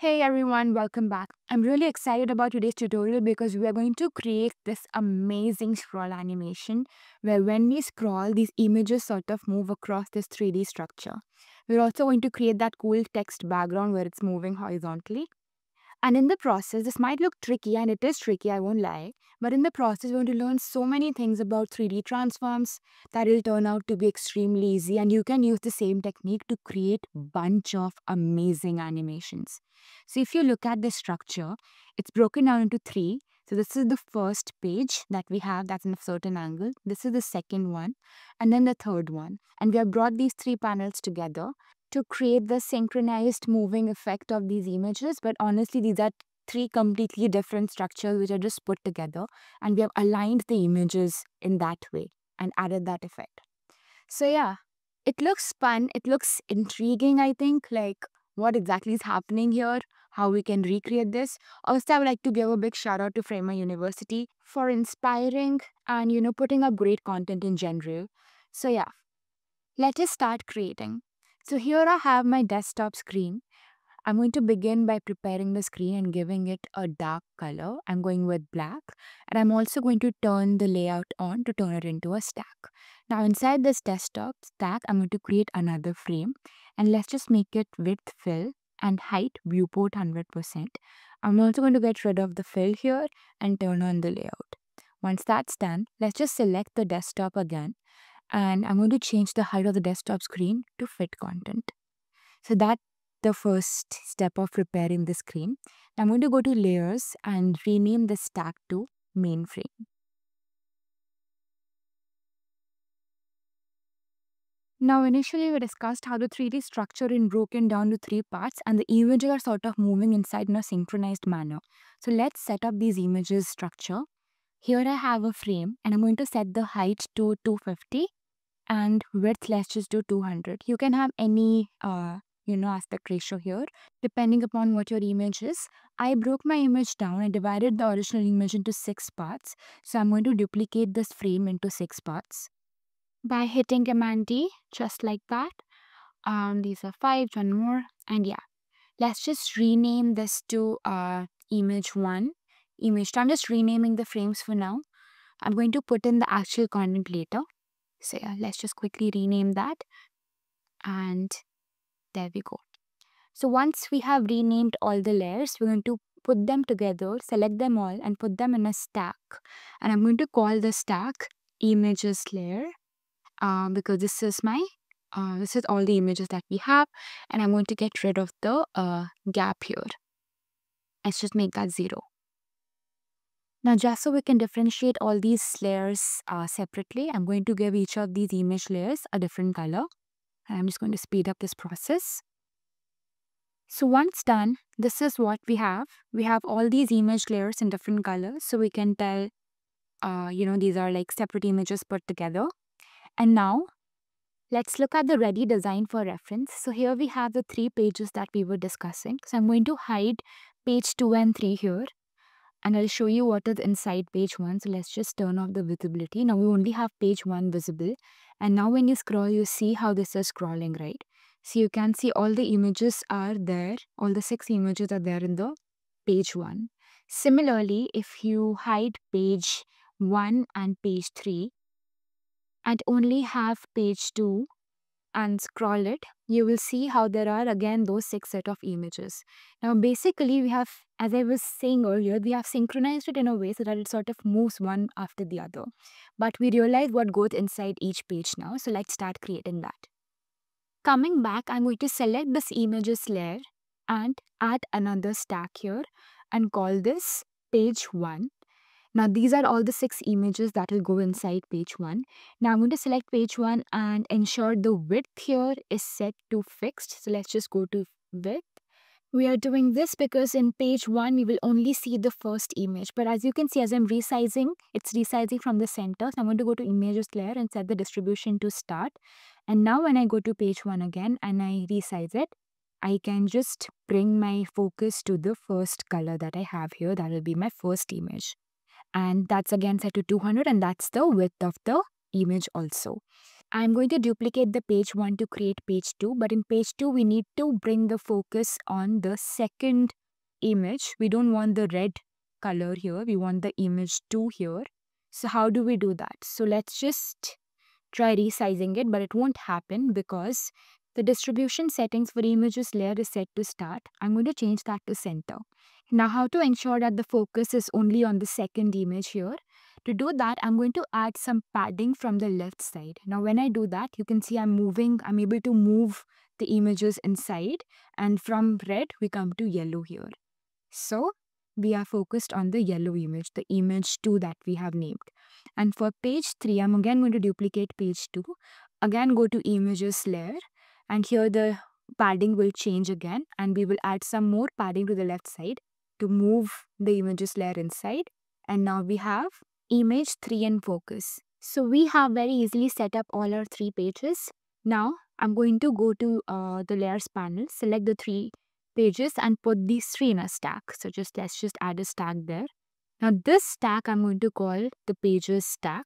Hey everyone, welcome back. I'm really excited about today's tutorial because we are going to create this amazing scroll animation where when we scroll, these images sort of move across this 3D structure. We're also going to create that cool text background where it's moving horizontally. And in the process, this might look tricky, and it is tricky, I won't lie. But in the process, we're going to learn so many things about 3D transforms that will turn out to be extremely easy. And you can use the same technique to create bunch of amazing animations. So if you look at the structure, it's broken down into three. So this is the first page that we have that's in a certain angle. This is the second one and then the third one. And we have brought these three panels together to create the synchronized moving effect of these images. But honestly, these are three completely different structures which are just put together and we have aligned the images in that way and added that effect. So yeah, it looks fun. It looks intriguing, I think, like what exactly is happening here, how we can recreate this. Also, I would like to give a big shout out to Framer University for inspiring and, you know, putting up great content in general. So yeah, let us start creating. So here I have my desktop screen. I'm going to begin by preparing the screen and giving it a dark color. I'm going with black and I'm also going to turn the layout on to turn it into a stack. Now inside this desktop stack, I'm going to create another frame and let's just make it width fill and height viewport 100%. I'm also going to get rid of the fill here and turn on the layout. Once that's done, let's just select the desktop again and I'm going to change the height of the desktop screen to fit content. So that's the first step of preparing the screen. I'm going to go to layers and rename the stack to mainframe. Now, initially, we discussed how the 3D structure is broken down to three parts and the images are sort of moving inside in a synchronized manner. So let's set up these images structure. Here I have a frame and I'm going to set the height to 250 and width, let's just do 200. You can have any, uh, you know, aspect ratio here, depending upon what your image is. I broke my image down. I divided the original image into six parts. So I'm going to duplicate this frame into six parts by hitting Command D, just like that. Um, these are five, one more, and yeah. Let's just rename this to uh, image one, image two. I'm just renaming the frames for now. I'm going to put in the actual content later. So yeah, let's just quickly rename that. And there we go. So once we have renamed all the layers, we're going to put them together, select them all and put them in a stack. And I'm going to call the stack images layer uh, because this is my uh, this is all the images that we have and I'm going to get rid of the uh, gap here. Let's just make that zero. Now just so we can differentiate all these layers uh, separately, I'm going to give each of these image layers a different color. And I'm just going to speed up this process. So once done, this is what we have. We have all these image layers in different colors. So we can tell, uh, you know, these are like separate images put together. And now let's look at the ready design for reference. So here we have the three pages that we were discussing. So I'm going to hide page 2 and 3 here and I'll show you what is inside page 1. So let's just turn off the visibility. Now we only have page 1 visible and now when you scroll you see how this is scrolling right. So you can see all the images are there, all the 6 images are there in the page 1. Similarly, if you hide page 1 and page 3 and only have page 2 and scroll it, you will see how there are again those six set of images. Now basically we have, as I was saying earlier, we have synchronized it in a way so that it sort of moves one after the other. But we realize what goes inside each page now, so let's start creating that. Coming back, I'm going to select this images layer and add another stack here and call this page 1 now these are all the six images that will go inside page 1. Now I'm going to select page 1 and ensure the width here is set to fixed. So let's just go to width. We are doing this because in page 1 we will only see the first image. But as you can see as I'm resizing, it's resizing from the center. So I'm going to go to images layer and set the distribution to start. And now when I go to page 1 again and I resize it, I can just bring my focus to the first color that I have here. That will be my first image and that's again set to 200 and that's the width of the image also. I'm going to duplicate the page 1 to create page 2 but in page 2 we need to bring the focus on the second image. We don't want the red color here, we want the image 2 here. So how do we do that? So let's just try resizing it but it won't happen because the distribution settings for images layer is set to start. I'm going to change that to center. Now how to ensure that the focus is only on the second image here. To do that, I'm going to add some padding from the left side. Now when I do that, you can see I'm moving, I'm able to move the images inside and from red we come to yellow here. So we are focused on the yellow image, the image 2 that we have named. And for page 3, I'm again going to duplicate page 2. Again go to images layer and here the padding will change again and we will add some more padding to the left side to move the images layer inside. And now we have image 3 and focus. So we have very easily set up all our three pages. Now I'm going to go to uh, the layers panel, select the three pages and put these three in a stack. So just let's just add a stack there. Now this stack I'm going to call the pages stack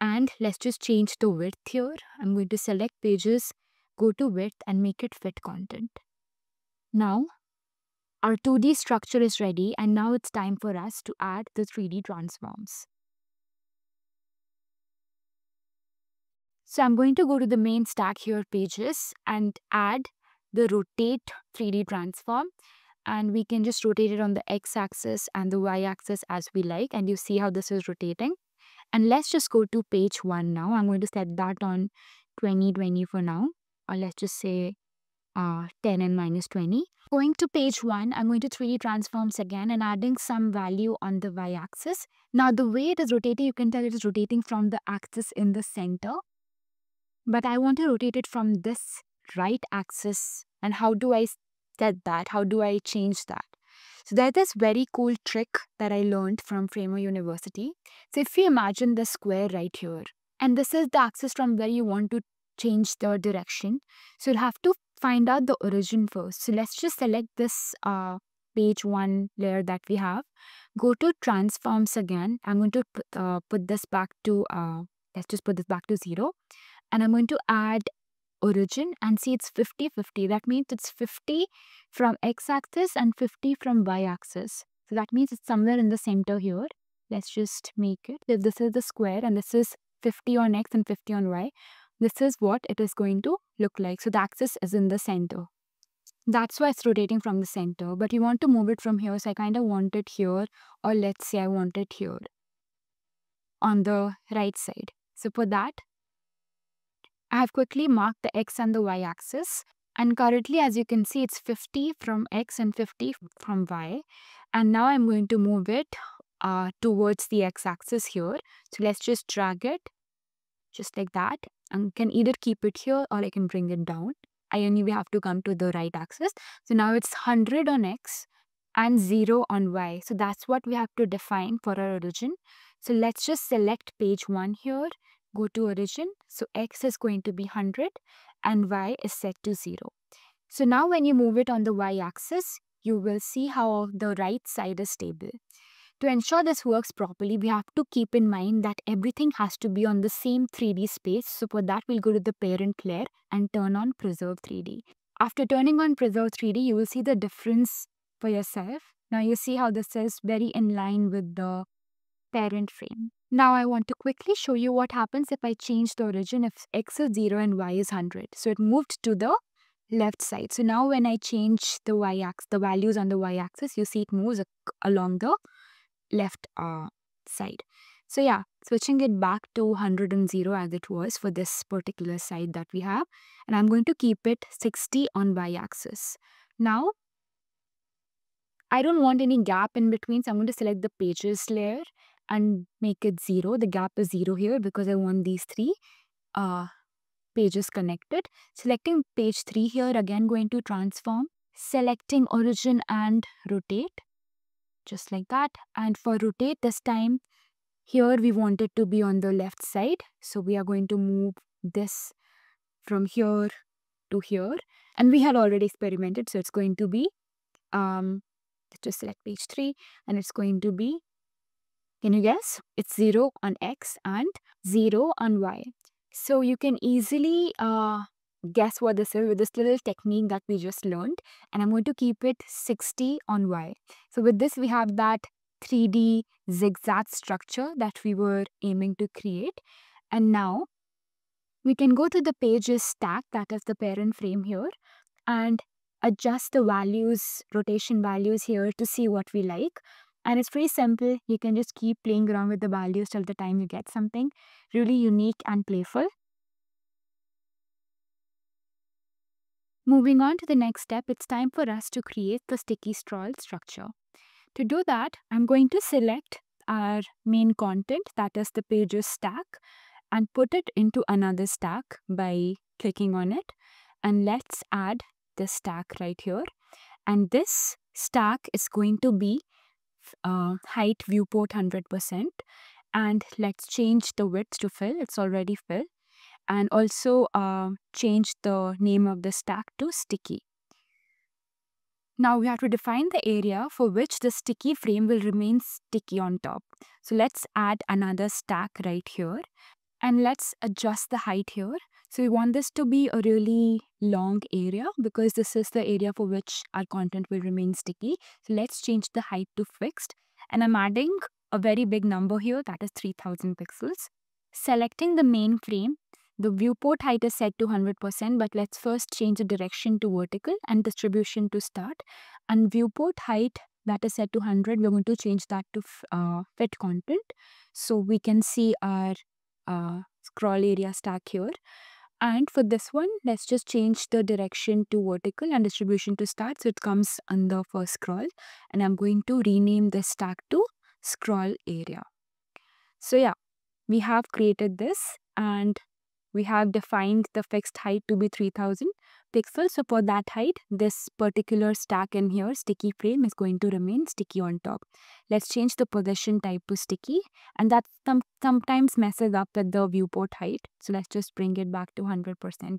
and let's just change the width here. I'm going to select pages, go to width and make it fit content. Now our 2D structure is ready and now it's time for us to add the 3D transforms. So I'm going to go to the main stack here pages and add the rotate 3D transform and we can just rotate it on the x-axis and the y-axis as we like and you see how this is rotating and let's just go to page 1 now I'm going to set that on 2020 for now or let's just say uh, 10 and minus 20 Going to page 1, I'm going to 3D transforms again and adding some value on the y-axis. Now the way it is rotating, you can tell it is rotating from the axis in the center. But I want to rotate it from this right axis. And how do I set that? How do I change that? So there's this very cool trick that I learned from Framer University. So if you imagine the square right here, and this is the axis from where you want to change the direction. So you'll have to find out the origin first. So let's just select this uh, page one layer that we have. Go to transforms again. I'm going to uh, put this back to, uh, let's just put this back to zero. And I'm going to add origin and see it's 50 50. That means it's 50 from x axis and 50 from y axis. So that means it's somewhere in the center here. Let's just make it. If this is the square and this is 50 on x and 50 on y. This is what it is going to look like. So the axis is in the center. That's why it's rotating from the center, but you want to move it from here. So I kind of want it here, or let's say I want it here on the right side. So for that, I have quickly marked the X and the Y axis. And currently, as you can see, it's 50 from X and 50 from Y. And now I'm going to move it uh, towards the X axis here. So let's just drag it just like that can either keep it here or I can bring it down. I anyway have to come to the right axis. So now it's 100 on x and 0 on y. So that's what we have to define for our origin. So let's just select page 1 here, go to origin. So x is going to be 100 and y is set to 0. So now when you move it on the y-axis, you will see how the right side is stable. To ensure this works properly, we have to keep in mind that everything has to be on the same 3D space. So for that, we'll go to the parent layer and turn on Preserve 3D. After turning on Preserve 3D, you will see the difference for yourself. Now you see how this is very in line with the parent frame. Now I want to quickly show you what happens if I change the origin if x is 0 and y is 100. So it moved to the left side. So now when I change the y axis, the values on the y axis, you see it moves along the left uh, side. So yeah, switching it back to 100 and 0 as it was for this particular side that we have. And I'm going to keep it 60 on y-axis. Now, I don't want any gap in between. So I'm going to select the pages layer and make it 0. The gap is 0 here because I want these three uh, pages connected. Selecting page 3 here, again going to transform. Selecting origin and rotate just like that. And for rotate this time, here we want it to be on the left side. So we are going to move this from here to here. And we had already experimented, so it's going to be, um, let's just select page 3 and it's going to be, can you guess? It's 0 on x and 0 on y. So you can easily uh, guess what this is with this little technique that we just learned. And I'm going to keep it 60 on Y. So with this, we have that 3D zigzag structure that we were aiming to create. And now we can go to the pages stack, that is the parent frame here, and adjust the values, rotation values here to see what we like. And it's pretty simple. You can just keep playing around with the values till the time you get something really unique and playful. Moving on to the next step, it's time for us to create the sticky straw structure. To do that, I'm going to select our main content, that is the pages stack, and put it into another stack by clicking on it. And let's add the stack right here. And this stack is going to be uh, height viewport 100%. And let's change the width to fill. It's already fill and also uh, change the name of the stack to sticky. Now we have to define the area for which the sticky frame will remain sticky on top. So let's add another stack right here and let's adjust the height here. So we want this to be a really long area because this is the area for which our content will remain sticky. So let's change the height to fixed and I'm adding a very big number here that is 3000 pixels. Selecting the main frame the viewport height is set to 100%, but let's first change the direction to vertical and distribution to start. And viewport height that is set to 100, we're going to change that to uh, fit content. So we can see our uh, scroll area stack here. And for this one, let's just change the direction to vertical and distribution to start. So it comes under first scroll. And I'm going to rename this stack to scroll area. So yeah, we have created this and we have defined the fixed height to be 3000 pixels. So for that height, this particular stack in here, sticky frame is going to remain sticky on top. Let's change the position type to sticky and that some, sometimes messes up with the viewport height. So let's just bring it back to 100%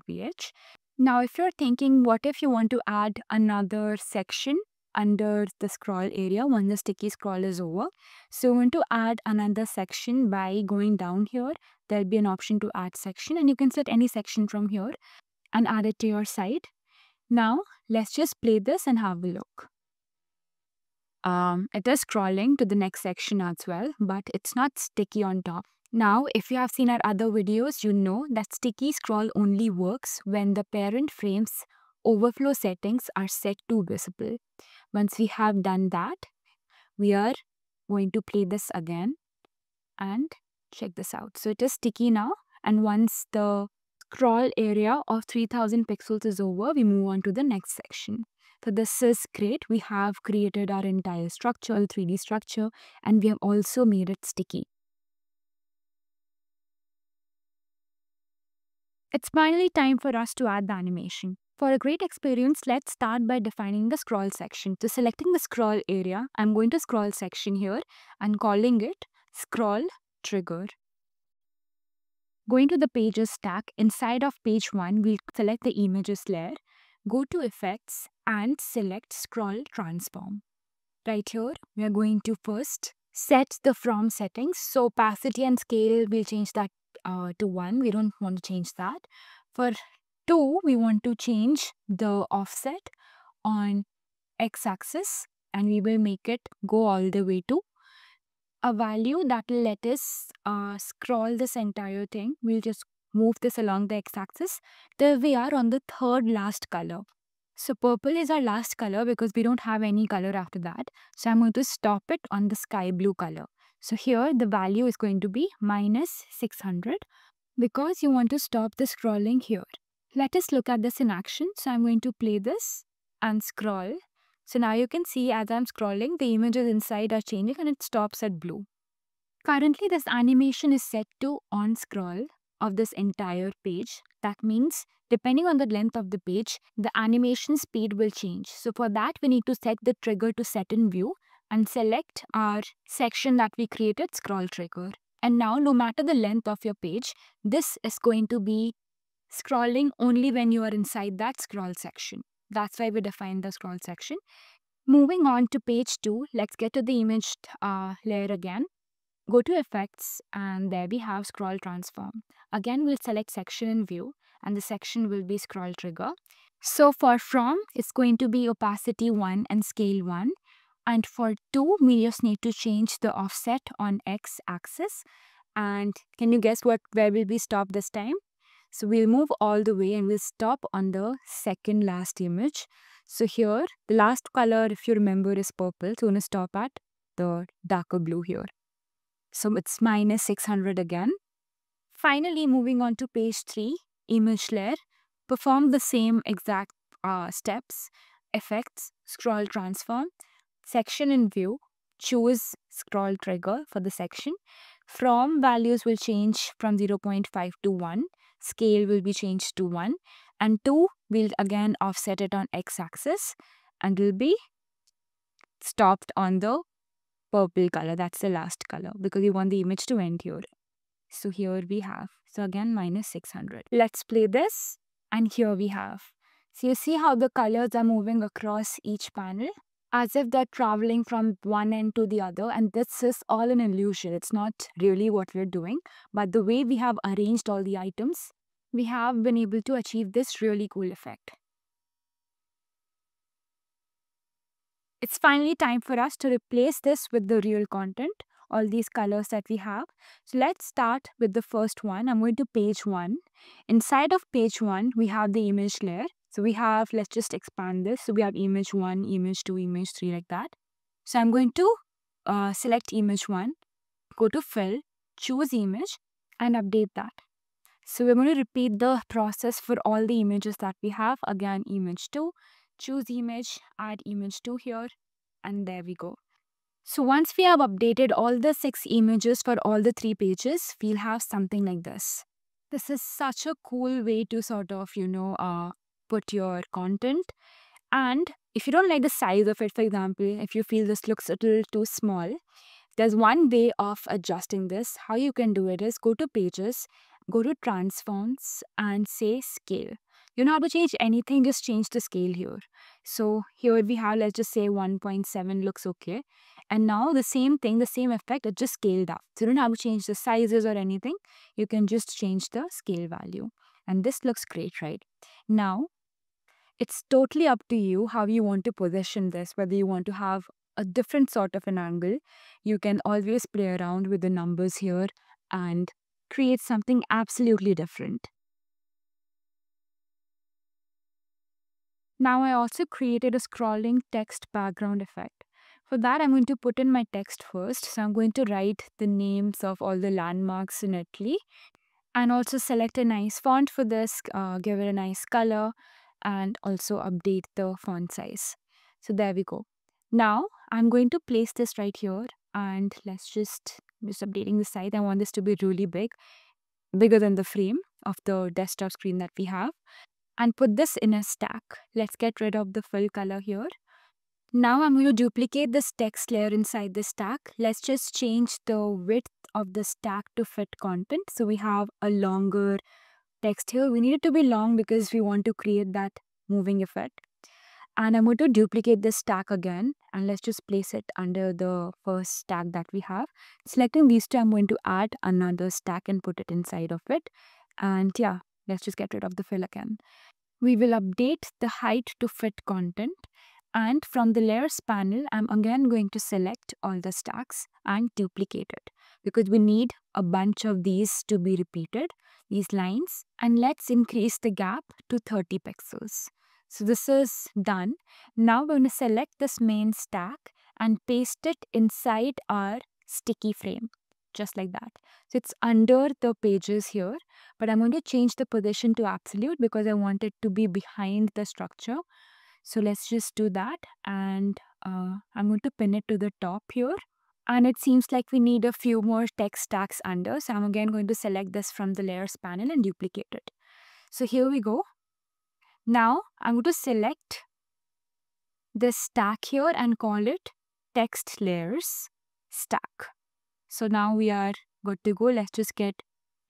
VH. Now, if you're thinking, what if you want to add another section under the scroll area once the sticky scroll is over. So you want to add another section by going down here. There'll be an option to add section and you can set any section from here and add it to your site. Now let's just play this and have a look. Um, it is scrolling to the next section as well, but it's not sticky on top. Now, if you have seen our other videos, you know that sticky scroll only works when the parent frame's overflow settings are set to visible. Once we have done that, we are going to play this again and check this out. So it is sticky now and once the scroll area of 3000 pixels is over, we move on to the next section. So this is great. We have created our entire structure, 3D structure, and we have also made it sticky. It's finally time for us to add the animation. For a great experience, let's start by defining the scroll section. So selecting the scroll area, I'm going to scroll section here and calling it scroll trigger. Going to the pages stack, inside of page 1, we'll select the images layer, go to effects and select scroll transform. Right here, we are going to first set the from settings. So opacity and scale, we'll change that uh, to 1. We don't want to change that. For 2, we want to change the offset on x-axis and we will make it go all the way to a value that will let us uh, scroll this entire thing. We'll just move this along the x-axis till we are on the third last color. So purple is our last color because we don't have any color after that. So I'm going to stop it on the sky blue color. So here the value is going to be minus 600 because you want to stop the scrolling here. Let us look at this in action. So I'm going to play this and scroll. So now you can see as I'm scrolling, the images inside are changing and it stops at blue. Currently, this animation is set to on scroll of this entire page. That means depending on the length of the page, the animation speed will change. So for that, we need to set the trigger to set in view and select our section that we created, scroll trigger. And now no matter the length of your page, this is going to be scrolling only when you are inside that scroll section. That's why we define the scroll section. Moving on to page 2, let's get to the image uh, layer again. Go to effects and there we have scroll transform. Again, we'll select section in view and the section will be scroll trigger. So for from, it's going to be opacity 1 and scale 1. And for 2, we just need to change the offset on x axis. And can you guess what where will we stop this time? So we'll move all the way and we'll stop on the second last image. So here, the last color, if you remember, is purple. So we're going to stop at the darker blue here. So it's minus 600 again. Finally, moving on to page 3, image layer. Perform the same exact uh, steps, effects, scroll transform, section and view. Choose scroll trigger for the section. From values will change from 0.5 to 1 scale will be changed to 1 and 2 we'll again offset it on x-axis and will be stopped on the purple color that's the last color because we want the image to end here so here we have so again minus 600 let's play this and here we have so you see how the colors are moving across each panel as if they're traveling from one end to the other. And this is all an illusion. It's not really what we're doing. But the way we have arranged all the items, we have been able to achieve this really cool effect. It's finally time for us to replace this with the real content, all these colors that we have. So let's start with the first one. I'm going to page 1. Inside of page 1, we have the image layer so we have, let's just expand this. So we have image 1, image 2, image 3 like that. So I'm going to uh, select image 1, go to fill, choose image and update that. So we're going to repeat the process for all the images that we have. Again, image 2, choose image, add image 2 here and there we go. So once we have updated all the six images for all the three pages, we'll have something like this. This is such a cool way to sort of, you know, uh, put your content. And if you don't like the size of it, for example, if you feel this looks a little too small, there's one way of adjusting this. How you can do it is go to pages, go to transforms and say scale. You're not going to change anything, just change the scale here. So here we have, let's just say 1.7 looks okay. And now the same thing, the same effect, it just scaled up. So you don't have to change the sizes or anything. You can just change the scale value. And this looks great, right? Now, it's totally up to you how you want to position this, whether you want to have a different sort of an angle. You can always play around with the numbers here and create something absolutely different. Now I also created a scrolling text background effect. For that, I'm going to put in my text first. So I'm going to write the names of all the landmarks in Italy and also select a nice font for this, uh, give it a nice color and also update the font size. So there we go. Now I'm going to place this right here and let's just, just updating the size. I want this to be really big, bigger than the frame of the desktop screen that we have and put this in a stack. Let's get rid of the fill color here. Now I'm going to duplicate this text layer inside the stack. Let's just change the width of the stack to fit content. So we have a longer text here. We need it to be long because we want to create that moving effect. And I'm going to duplicate this stack again and let's just place it under the first stack that we have. Selecting these two, I'm going to add another stack and put it inside of it. And yeah, let's just get rid of the fill again. We will update the height to fit content. And from the layers panel, I'm again going to select all the stacks and duplicate it because we need a bunch of these to be repeated, these lines, and let's increase the gap to 30 pixels. So this is done. Now we're going to select this main stack and paste it inside our sticky frame, just like that. So it's under the pages here, but I'm going to change the position to absolute because I want it to be behind the structure. So let's just do that and uh, I'm going to pin it to the top here and it seems like we need a few more text stacks under. So I'm again going to select this from the layers panel and duplicate it. So here we go. Now I'm going to select this stack here and call it text layers stack. So now we are good to go. Let's just get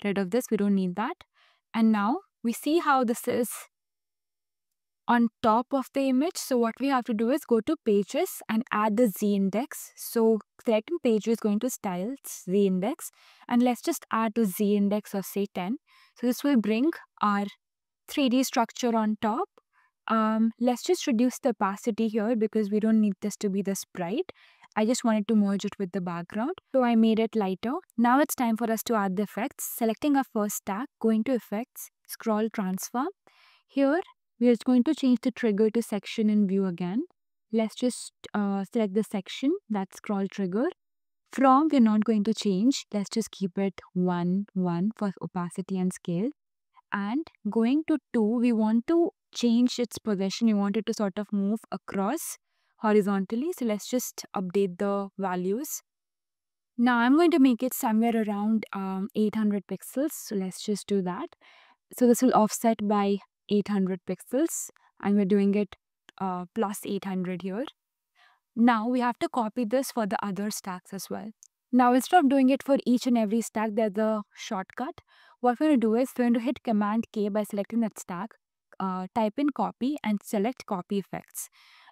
rid of this. We don't need that. And now we see how this is on top of the image. So what we have to do is go to pages and add the Z index. So page pages, going to styles, Z index, and let's just add to Z index of say 10. So this will bring our 3D structure on top. Um, let's just reduce the opacity here because we don't need this to be this bright. I just wanted to merge it with the background. So I made it lighter. Now it's time for us to add the effects. Selecting our first stack, going to effects, scroll transform. Here we are just going to change the trigger to section and view again. Let's just uh, select the section, that scroll trigger. From, we're not going to change. Let's just keep it 1, 1 for opacity and scale. And going to 2, we want to change its position. We want it to sort of move across horizontally. So let's just update the values. Now I'm going to make it somewhere around um, 800 pixels. So let's just do that. So this will offset by 800 pixels and we're doing it uh, plus 800 here. Now we have to copy this for the other stacks as well. Now instead of doing it for each and every stack, there's a shortcut. What we're going to do is we're going to hit Command K by selecting that stack, uh, type in copy and select copy effects.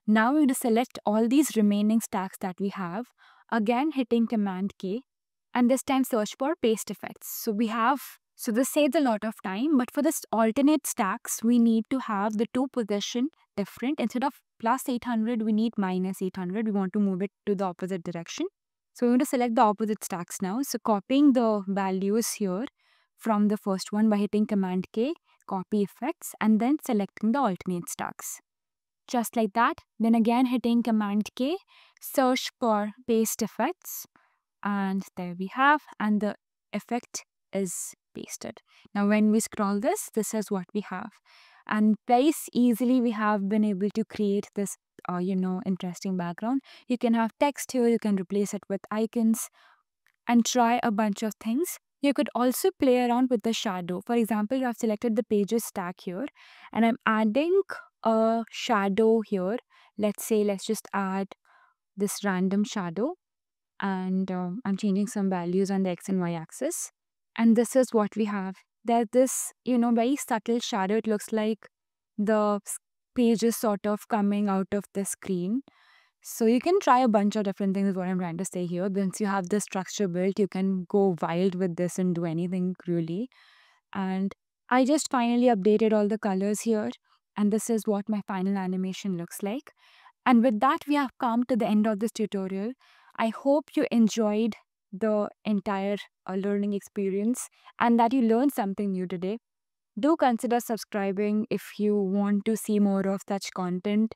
Now we're going to select all these remaining stacks that we have. Again hitting Command K and this time search for paste effects. So we have so this saves a lot of time, but for this alternate stacks, we need to have the two position different. Instead of plus 800, we need minus 800. We want to move it to the opposite direction. So we're going to select the opposite stacks now. So copying the values here from the first one by hitting Command K, copy effects, and then selecting the alternate stacks. Just like that, then again hitting Command K, search for paste effects, and there we have, and the effect is pasted. Now when we scroll this, this is what we have. And very easily we have been able to create this, uh, you know, interesting background. You can have text here, you can replace it with icons and try a bunch of things. You could also play around with the shadow. For example, I've selected the pages stack here and I'm adding a shadow here. Let's say, let's just add this random shadow and um, I'm changing some values on the X and Y axis and this is what we have. That this, you know, very subtle shadow. It looks like the page is sort of coming out of the screen. So you can try a bunch of different things is what I'm trying to say here. Once you have this structure built, you can go wild with this and do anything really. And I just finally updated all the colors here. And this is what my final animation looks like. And with that, we have come to the end of this tutorial. I hope you enjoyed the entire uh, learning experience and that you learn something new today. Do consider subscribing if you want to see more of such content.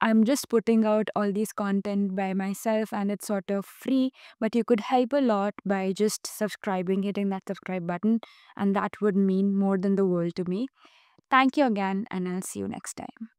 I'm just putting out all these content by myself and it's sort of free, but you could help a lot by just subscribing, hitting that subscribe button, and that would mean more than the world to me. Thank you again, and I'll see you next time.